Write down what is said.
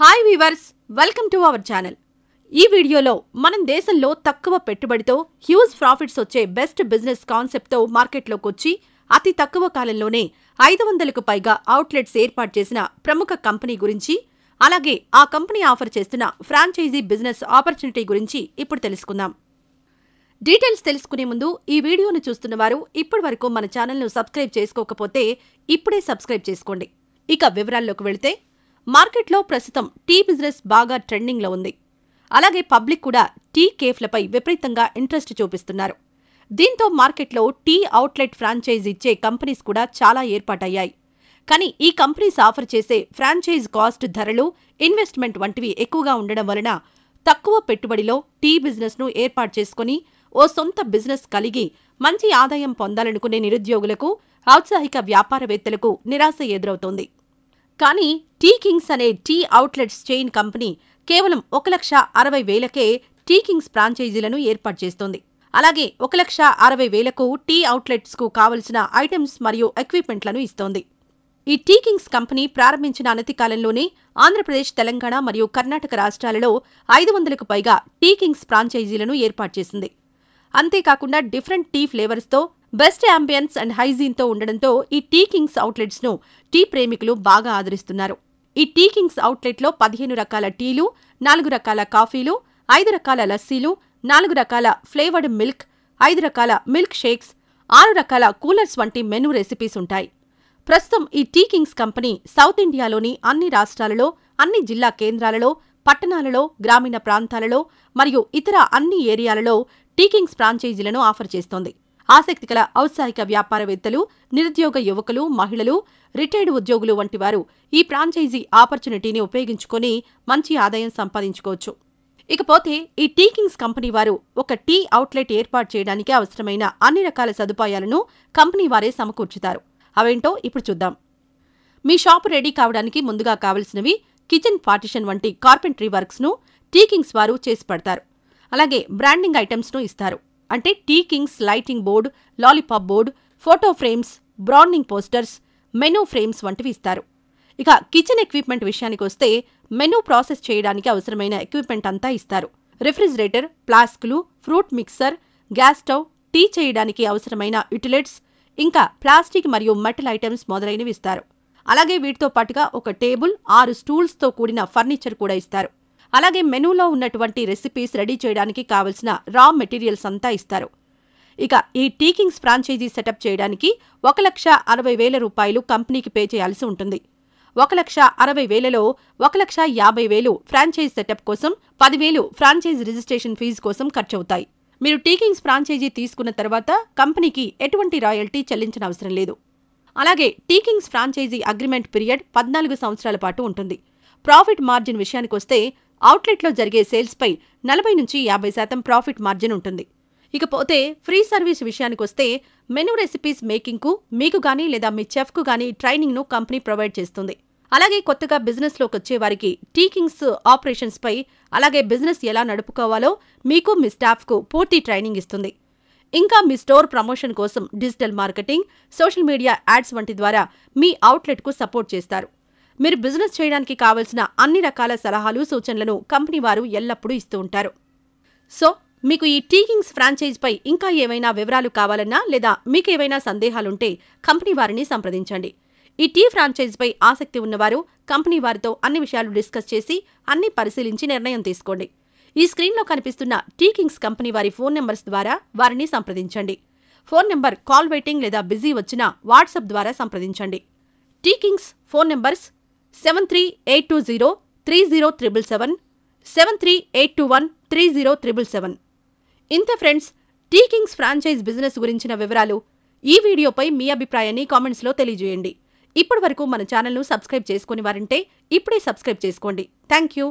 hi viewers welcome to our channel ఈ వీడియోలో మనం దేశంలో తక్కువ పెట్టుబడితో హ్యూజ్ ప్రాఫిట్స్ వచ్చే బెస్ట్ బిజినెస్ కాన్సెప్ట్తో మార్కెట్లోకి వచ్చి అతి తక్కువ కాలంలోనే ఐదు వందలకు పైగా అవుట్లెట్స్ ఏర్పాటు చేసిన ప్రముఖ కంపెనీ గురించి అలాగే ఆ కంపెనీ ఆఫర్ చేస్తున్న ఫ్రాంచైజీ బిజినెస్ ఆపర్చునిటీ గురించి ఇప్పుడు తెలుసుకుందాం డీటెయిల్స్ తెలుసుకునే ముందు ఈ వీడియోను చూస్తున్న వారు ఇప్పటి వరకు మన ఛానల్ను సబ్స్క్రైబ్ చేసుకోకపోతే ఇప్పుడే సబ్స్క్రైబ్ చేసుకోండి ఇక వివరాల్లోకి వెళితే మార్కెట్లో ప్రస్తుతం టీ బిజినెస్ బాగా ట్రెండింగ్లో ఉంది అలాగే పబ్లిక్ కూడా టీ కేఫ్లపై విపరీతంగా ఇంట్రెస్ట్ చూపిస్తున్నారు దీంతో మార్కెట్లో టీ అవుట్లెట్ ఫ్రాంచైజ్ ఇచ్చే కంపెనీస్ కూడా చాలా ఏర్పాటయ్యాయి కానీ ఈ కంపెనీస్ ఆఫర్ చేసే ఫ్రాంచైజ్ కాస్ట్ ధరలు ఇన్వెస్ట్మెంట్ వంటివి ఎక్కువగా ఉండడం వలన తక్కువ పెట్టుబడిలో టీ బిజినెస్ను ఏర్పాటు చేసుకుని ఓ సొంత బిజినెస్ కలిగి మంచి ఆదాయం పొందాలనుకునే నిరుద్యోగులకు ఔత్సాహిక వ్యాపారవేత్తలకు నిరాశ ఎదురవుతోంది కానీ టీ కింగ్స్ అనే టీ అవుట్లెట్స్ చైన్ కంపెనీ కేవలం ఒక లక్ష అరవై వేలకే టీ కింగ్స్ ఫ్రాంచైజీలను ఏర్పాటు చేస్తోంది అలాగే ఒక లక్ష అరవై వేలకు టీ అవుట్లెట్స్కు కావలసిన ఐటమ్స్ మరియు ఎక్విప్మెంట్లను ఇస్తోంది ఈ టీ కింగ్స్ కంపెనీ ప్రారంభించిన అనతి కాలంలోనే ఆంధ్రప్రదేశ్ తెలంగాణ మరియు కర్ణాటక రాష్ట్రాలలో ఐదు వందలకు పైగా టీ కింగ్స్ ఫ్రాంచైజీలను ఏర్పాటు చేసింది అంతేకాకుండా డిఫరెంట్ టీ ఫ్లేవర్స్తో బెస్ట్ యాంబియన్స్ అండ్ హైజీన్తో ఉండడంతో ఈ టీ కింగ్స్ అవుట్లెట్స్ను టీ ప్రేమికులు బాగా ఆదరిస్తున్నారు ఈ టీ కింగ్స్ అవుట్లెట్లో పదిహేను రకాల టీలు నాలుగు రకాల కాఫీలు ఐదు రకాల లస్సీలు నాలుగు రకాల ఫ్లేవర్డ్ మిల్క్ ఐదు రకాల మిల్క్ షేక్స్ ఆరు రకాల కూలర్స్ వంటి మెను రెసిపీస్ ఉంటాయి ప్రస్తుతం ఈ టీ కింగ్స్ కంపెనీ సౌత్ ఇండియాలోని అన్ని రాష్ట్రాలలో అన్ని జిల్లా కేంద్రాలలో పట్టణాలలో గ్రామీణ ప్రాంతాలలో మరియు ఇతర అన్ని ఏరియాలలో టీ కింగ్స్ ఫ్రాంచైజీలను ఆఫర్ చేస్తోంది ఆసక్తి గల ఔత్సాహిక వ్యాపారవేత్తలు నిరుద్యోగ యువకులు మహిళలు రిటైర్డ్ ఉద్యోగులు వంటి వారు ఈ ఫ్రాంచైజీ ఆపర్చునిటీని ఉపయోగించుకొని మంచి ఆదాయం సంపాదించుకోవచ్చు ఇకపోతే ఈ టీకింగ్స్ కంపెనీ వారు ఒక టీ అవుట్లెట్ ఏర్పాటు చేయడానికి అవసరమైన అన్ని రకాల సదుపాయాలను కంపెనీ వారే సమకూర్చుతారు అవేంటో ఇప్పుడు చూద్దాం మీ షాపు రెడీ కావడానికి ముందుగా కావలసినవి కిచెన్ పార్టిషన్ వంటి కార్పెంటరీ వర్క్స్ను టీకింగ్స్ వారు చేసి పెడతారు అలాగే బ్రాండింగ్ ఐటమ్స్ను ఇస్తారు అంటే Tea Kings lighting board lollipop board photo frames branding posters menu frames వంటివి ఇస్తారు ఇక కిచెన్ ఎక్విప్మెంట్ విషయానికి వస్తే మెనూ ప్రాసెస్ చేయడానికి అవసరమైన ఎక్విప్మెంట్ అంతా ఇస్తారు రిఫ్రిజిరేటర్ ప్లాస్క్లు fruit mixer gas stove tea చేయడానికి అవసరమైన యుటిలెట్స్ ఇంకా ప్లాస్టిక్ మరియు మెటల్ ఐటమ్స్ మొదలైనవి ఇస్తారు అలాగే వీటితో పాటుగా ఒక టేబుల్ ఆరు స్టూల్స్తో కూడిన ఫర్నిచర్ కూడా ఇస్తారు అలాగే మెనూలో ఉన్నటువంటి రెసిపీస్ రెడీ చేయడానికి కావలసిన రా మెటీరియల్స్ అంతా ఇస్తారు ఇక ఈ టీకింగ్స్ ఫ్రాంచైజీ సెటప్ చేయడానికి ఒక లక్ష అరవై వేల రూపాయలు కంపెనీకి పే చేయాల్సి ఉంటుంది ఒక లక్ష అరవై వేలలో ఒక లక్ష యాభై వేలు ఫ్రాంచైజ్ సెటప్ కోసం పదివేలు ఫ్రాంచైజ్ రిజిస్ట్రేషన్ ఫీజు కోసం ఖర్చవుతాయి మీరు టీకింగ్స్ ఫ్రాంచైజీ తీసుకున్న తర్వాత కంపెనీకి ఎటువంటి రాయల్టీ చెల్లించిన అవసరం లేదు అలాగే టీకింగ్స్ ఫ్రాంచైజీ అగ్రిమెంట్ పీరియడ్ పద్నాలుగు సంవత్సరాల పాటు ఉంటుంది ప్రాఫిట్ మార్జిన్ విషయానికొస్తే అవుట్లెట్లో జరిగే సేల్స్పై నలభై నుంచి యాభై శాతం ప్రాఫిట్ మార్జిన్ ఉంటుంది ఇకపోతే ఫ్రీ సర్వీస్ విషయానికొస్తే మెనూ రెసిపీస్ మేకింగ్కు మీకు కానీ లేదా మీ చెఫ్కు కానీ ట్రైనింగ్ను కంపెనీ ప్రొవైడ్ చేస్తుంది అలాగే కొత్తగా బిజినెస్లోకి వచ్చే వారికి టీకింగ్స్ ఆపరేషన్స్పై అలాగే బిజినెస్ ఎలా నడుపుకోవాలో మీకు మీ స్టాఫ్కు పూర్తి ట్రైనింగ్ ఇస్తుంది ఇంకా మీ స్టోర్ ప్రమోషన్ కోసం digital marketing social media ads వంటి ద్వారా మీ అవుట్లెట్కు సపోర్ట్ చేస్తారు మీరు బిజినెస్ చేయడానికి కావలసిన అన్ని రకాల సలహాలు సూచనలను కంపెనీ వారు ఎల్లప్పుడూ ఇస్తూ ఉంటారు సో మీకు ఈ టీకింగ్స్ ఫ్రాంచైజ్పై ఇంకా ఏవైనా వివరాలు కావాలన్నా లేదా మీకు ఏవైనా సందేహాలుంటే కంపెనీ వారిని సంప్రదించండి ఈ టీ ఫ్రాంచైజ్పై ఆసక్తి ఉన్నవారు కంపెనీ వారితో అన్ని విషయాలు డిస్కస్ చేసి అన్ని పరిశీలించి నిర్ణయం తీసుకోండి ఈ స్క్రీన్లో కనిపిస్తున్న టీకింగ్స్ కంపెనీ వారి ఫోన్ నెంబర్స్ ద్వారా వారిని సంప్రదించండి ఫోన్ నెంబర్ కాల్ వెయిటింగ్ లేదా బిజీ వచ్చినా వాట్సాప్ ద్వారా సంప్రదించండి Tea Kings phone numbers seven three eight two zero three zero triple seven seven three eight two one three zero triple seven ఇంత friends Tea Kings franchise business గురించిన వివరాలు ఈ వీడియోపై మీ అభిప్రాయాన్ని కామెంట్స్లో తెలియజేయండి ఇప్పటి వరకు మన ఛానల్ను సబ్స్క్రైబ్ చేసుకుని వారంటే ఇప్పుడే సబ్స్క్రైబ్ చేసుకోండి థ్యాంక్ యూ